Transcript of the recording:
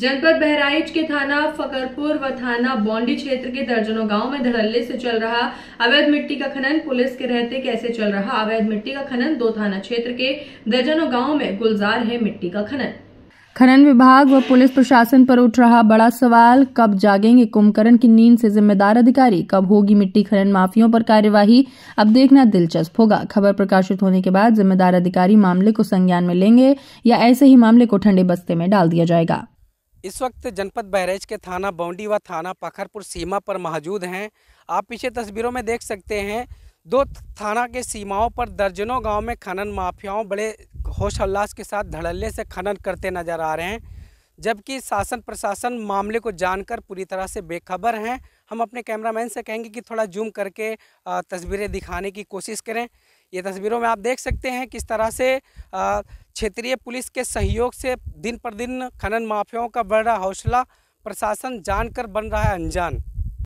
जनपद बहराइच के थाना फकरपुर व थाना बॉन्डी क्षेत्र के दर्जनों गांव में धड़ल्ले से चल रहा अवैध मिट्टी का खनन पुलिस के रहते कैसे चल रहा अवैध मिट्टी का खनन दो थाना क्षेत्र के दर्जनों गांव में गुलजार है मिट्टी का खनन खनन विभाग व पुलिस प्रशासन पर उठ रहा बड़ा सवाल कब जागेंगे कुंभकर्ण की नींद से जिम्मेदार अधिकारी कब होगी मिट्टी खनन माफियों पर कार्यवाही अब देखना दिलचस्प होगा खबर प्रकाशित होने के बाद जिम्मेदार अधिकारी मामले को संज्ञान में लेंगे या ऐसे ही मामले को ठंडे बस्ते में डाल दिया जाएगा इस वक्त जनपद बहरेज के थाना बौंडी व थाना पाखरपुर सीमा पर मौजूद हैं आप पीछे तस्वीरों में देख सकते हैं दो थाना के सीमाओं पर दर्जनों गांव में खनन माफियाओं बड़े होश हल्लास के साथ धड़ल्ले से खनन करते नजर आ रहे हैं जबकि शासन प्रशासन मामले को जानकर पूरी तरह से बेखबर हैं हम अपने कैमरामैन से कहेंगे कि थोड़ा जूम करके तस्वीरें दिखाने की कोशिश करें ये तस्वीरों में आप देख सकते हैं किस तरह से आ, क्षेत्रीय पुलिस के सहयोग से दिन पर दिन खनन माफियाओं का बढ़ रहा हौसला प्रशासन जानकर बन रहा है अनजान